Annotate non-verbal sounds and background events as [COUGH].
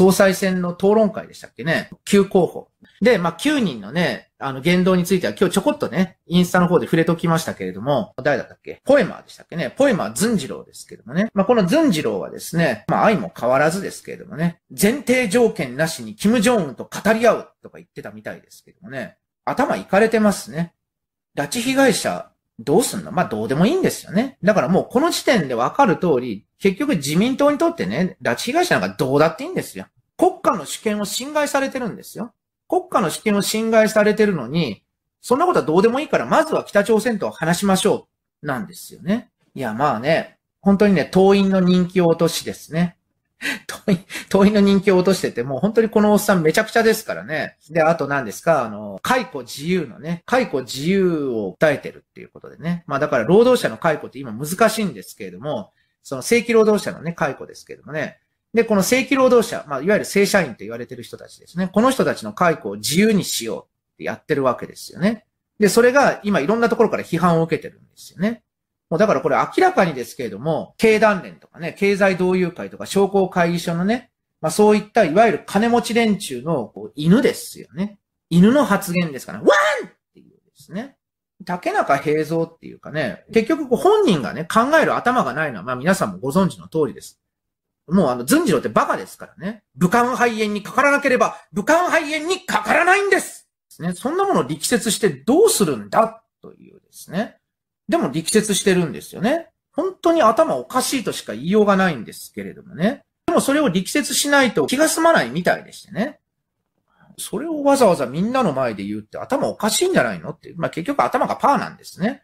総裁選の討論会でしたっけね。9候補。で、まあ、9人のね、あの、言動については今日ちょこっとね、インスタの方で触れておきましたけれども、誰だったっけポエマーでしたっけねポエマーズンジローですけどもね。まあ、このズンジローはですね、まあ、愛も変わらずですけれどもね、前提条件なしにキム・ジョンウンと語り合うとか言ってたみたいですけどもね、頭いかれてますね。拉致被害者どうすんのまあ、どうでもいいんですよね。だからもうこの時点でわかる通り、結局自民党にとってね、拉致被害者なんかどうだっていいんですよ。国家の主権を侵害されてるんですよ。国家の主権を侵害されてるのに、そんなことはどうでもいいから、まずは北朝鮮と話しましょう。なんですよね。いや、まあね、本当にね、党員の人気を落としですね。党 [LAUGHS] 員、遠いの人気を落としてて、もう本当にこのおっさんめちゃくちゃですからね。で、あと何ですか、あの、解雇自由のね、解雇自由を訴えてるっていうことでね。まあだから労働者の解雇って今難しいんですけれども、その正規労働者のね、解雇ですけれどもね。で、この正規労働者、まあいわゆる正社員と言われてる人たちですね。この人たちの解雇を自由にしようってやってるわけですよね。で、それが今いろんなところから批判を受けてるんですよね。もうだからこれ明らかにですけれども、経団連とかね、経済同友会とか商工会議所のね、まあそういったいわゆる金持ち連中のこう犬ですよね。犬の発言ですから、ね、ワンっていうですね。竹中平蔵っていうかね、結局本人がね、考える頭がないのは、まあ皆さんもご存知の通りです。もうあの、ズンジロってバカですからね。武漢肺炎にかからなければ、武漢肺炎にかからないんですね。そんなものを力説してどうするんだというですね。でも力説してるんですよね。本当に頭おかしいとしか言いようがないんですけれどもね。でもそれを力説しないと気が済まないみたいでしてね。それをわざわざみんなの前で言うって頭おかしいんじゃないのって。まあ、結局頭がパーなんですね。